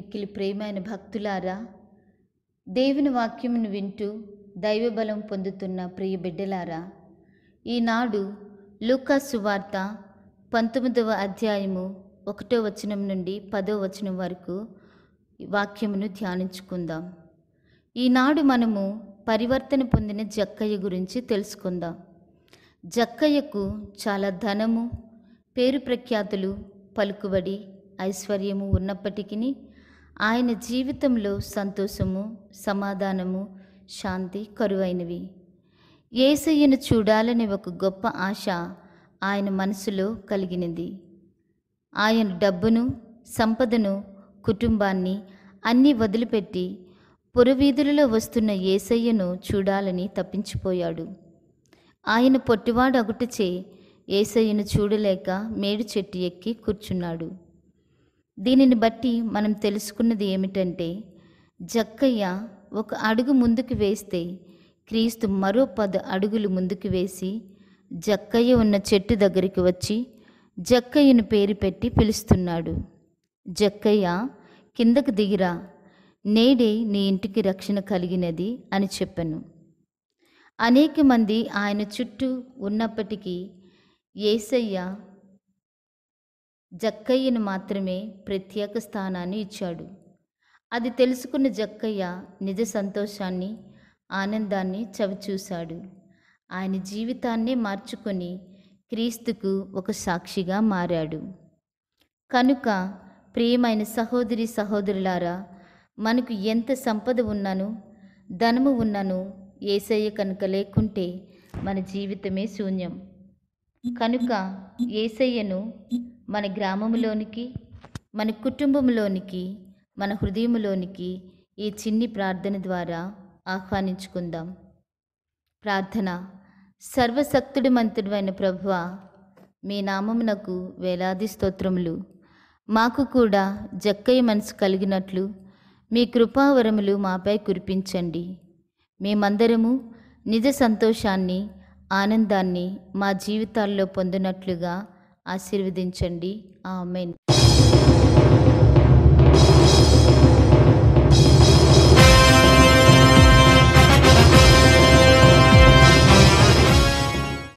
మిక్కిలి ప్రేమైన భక్తులారా దేవుని వాక్యమును వింటూ దైవబలం పొందుతున్న ప్రియ బిడ్డలారా ఈనాడు లూకా సువార్త పంతొమ్మిదవ అధ్యాయము ఒకటో వచనం నుండి పదో వచనం వరకు వాక్యమును ధ్యానించుకుందాం ఈనాడు మనము పరివర్తన పొందిన జక్కయ్య గురించి తెలుసుకుందాం జక్కయ్యకు చాలా ధనము పేరు ప్రఖ్యాతులు పలుకుబడి ఐశ్వర్యము ఉన్నప్పటికీ ఆయన జీవితంలో సంతోషము సమాధానము శాంతి కరువైనవి ఏసయ్యను చూడాలని ఒక గొప్ప ఆశ ఆయన మనసులో కలిగినది ఆయన డబ్బును సంపదను కుటుంబాన్ని అన్నీ వదిలిపెట్టి పొరువీధులలో వస్తున్న ఏసయ్యను చూడాలని తప్పించిపోయాడు ఆయన పొట్టివాడు అగుటచే ఏసయ్యను చూడలేక మేడు చెట్టు ఎక్కి కూర్చున్నాడు దీనిని బట్టి మనం తెలుసుకున్నది ఏమిటంటే జక్కయ్య ఒక అడుగు ముందుకు వేస్తే క్రీస్తు మరో పది అడుగులు ముందుకు వేసి జక్కయ్య ఉన్న చెట్టు దగ్గరికి వచ్చి జక్కయ్యను పేరు పెట్టి పిలుస్తున్నాడు జక్కయ్య కిందకు దిగిరా నేడే నీ ఇంటికి రక్షణ కలిగినది అని చెప్పాను అనేక మంది ఆయన చుట్టూ ఉన్నప్పటికీ ఏసయ్య జక్కయ్యను మాత్రమే ప్రత్యేక స్థానాన్ని ఇచ్చాడు అది తెలుసుకున్న జక్కయ్య నిజ సంతోషాన్ని ఆనందాన్ని చవిచూశాడు ఆయన జీవితాన్నే మార్చుకొని క్రీస్తుకు ఒక సాక్షిగా మారాడు కనుక ప్రియమైన సహోదరి సహోదరులారా మనకు ఎంత సంపద ఉన్నను ధనము ఉన్నను ఏసయ్య కనుక లేకుంటే మన జీవితమే శూన్యం కనుక ఏసయ్యను మన గ్రామంలోనికి మన కుటుంబంలోనికి మన హృదయంలోనికి ఈ చిన్ని ప్రార్థన ద్వారా ఆహ్వానించుకుందాం ప్రార్థన సర్వశక్తుడి మంత్రుడైన ప్రభువ మీ నామమునకు వేలాది స్తోత్రములు మాకు కూడా జక్కయ్య మనసు కలిగినట్లు మీ కృపావరములు మాపై కురిపించండి మేమందరము నిజ సంతోషాన్ని ఆనందాన్ని మా జీవితాల్లో పొందినట్లుగా ఆశీర్వదించండి ఆమెన్